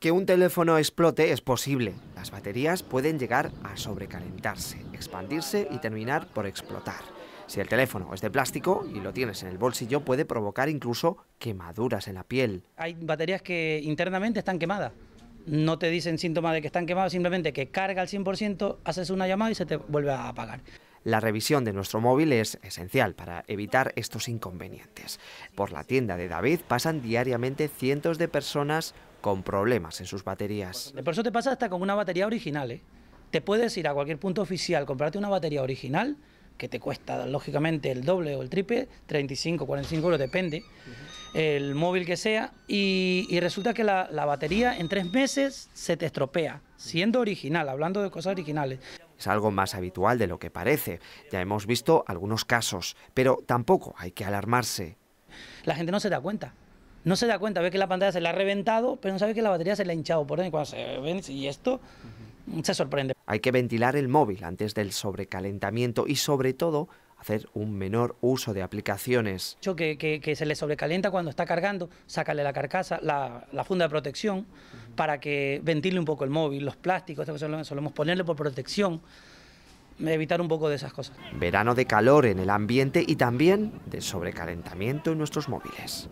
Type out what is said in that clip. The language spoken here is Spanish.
Que un teléfono explote es posible. Las baterías pueden llegar a sobrecalentarse, expandirse y terminar por explotar. Si el teléfono es de plástico y lo tienes en el bolsillo, puede provocar incluso quemaduras en la piel. Hay baterías que internamente están quemadas. No te dicen síntomas de que están quemadas, simplemente que carga al 100%, haces una llamada y se te vuelve a apagar. La revisión de nuestro móvil es esencial para evitar estos inconvenientes. Por la tienda de David pasan diariamente cientos de personas con problemas en sus baterías. Por eso te pasa hasta con una batería original. ¿eh? Te puedes ir a cualquier punto oficial, comprarte una batería original, que te cuesta lógicamente el doble o el triple, 35, 45 euros, depende, el móvil que sea, y, resulta que la, batería en tres meses se te estropea, siendo original, hablando de cosas originales. Es algo más habitual de lo que parece, ya hemos visto algunos casos, pero tampoco hay que alarmarse. La gente no se da cuenta, no se da cuenta, ve que la pantalla se le ha reventado, pero no sabe que la batería se le ha hinchado por dentro. Cuando se ven y esto, se sorprende. Hay que ventilar el móvil antes del sobrecalentamiento y sobre todo hacer un menor uso de aplicaciones. Que, que, que se le sobrecalienta cuando está cargando, sácale la carcasa, la, funda de protección, para que ventile un poco el móvil, los plásticos, que solemos ponerle por protección evitar un poco de esas cosas. Verano de calor en el ambiente y también de sobrecalentamiento en nuestros móviles.